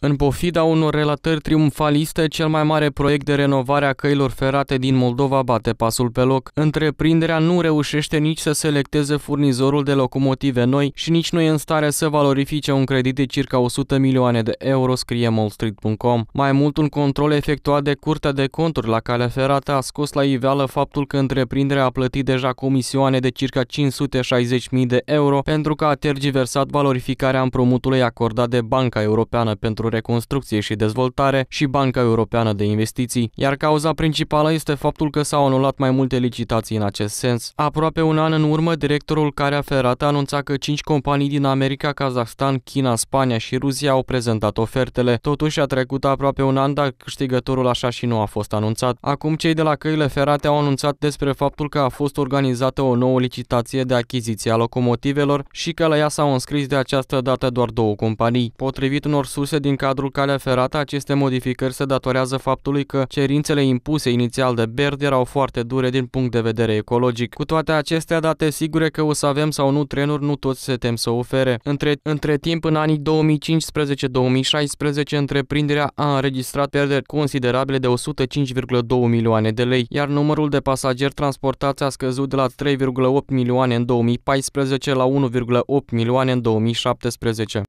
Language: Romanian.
În pofida unor relatări triumfaliste, cel mai mare proiect de renovare a căilor ferate din Moldova bate pasul pe loc. Întreprinderea nu reușește nici să selecteze furnizorul de locomotive noi și nici nu e în stare să valorifice un credit de circa 100 milioane de euro, scrie mallstreet.com. Mai mult, un control efectuat de Curtea de Conturi la calea ferată a scos la iveală faptul că întreprinderea a plătit deja comisioane de circa 560.000 de euro pentru că a tergiversat valorificarea împrumutului acordat de Banca Europeană pentru Reconstrucție și Dezvoltare și Banca Europeană de Investiții, iar cauza principală este faptul că s-au anulat mai multe licitații în acest sens. Aproape un an în urmă, directorul Carea Ferrata anunța că cinci companii din America, Kazakhstan, China, Spania și Rusia au prezentat ofertele. Totuși a trecut aproape un an, dar câștigătorul așa și nu a fost anunțat. Acum cei de la Căile Ferate au anunțat despre faptul că a fost organizată o nouă licitație de achiziție a locomotivelor și că la ea s-au înscris de această dată doar două companii. Potrivit unor surse din cadrul calea ferată, aceste modificări se datorează faptului că cerințele impuse inițial de Baird erau foarte dure din punct de vedere ecologic. Cu toate acestea, date sigure că o să avem sau nu trenuri, nu toți se tem să ofere. Între, între timp, în anii 2015-2016, întreprinderea a înregistrat pierderi considerabile de 105,2 milioane de lei, iar numărul de pasageri transportați a scăzut de la 3,8 milioane în 2014 la 1,8 milioane în 2017.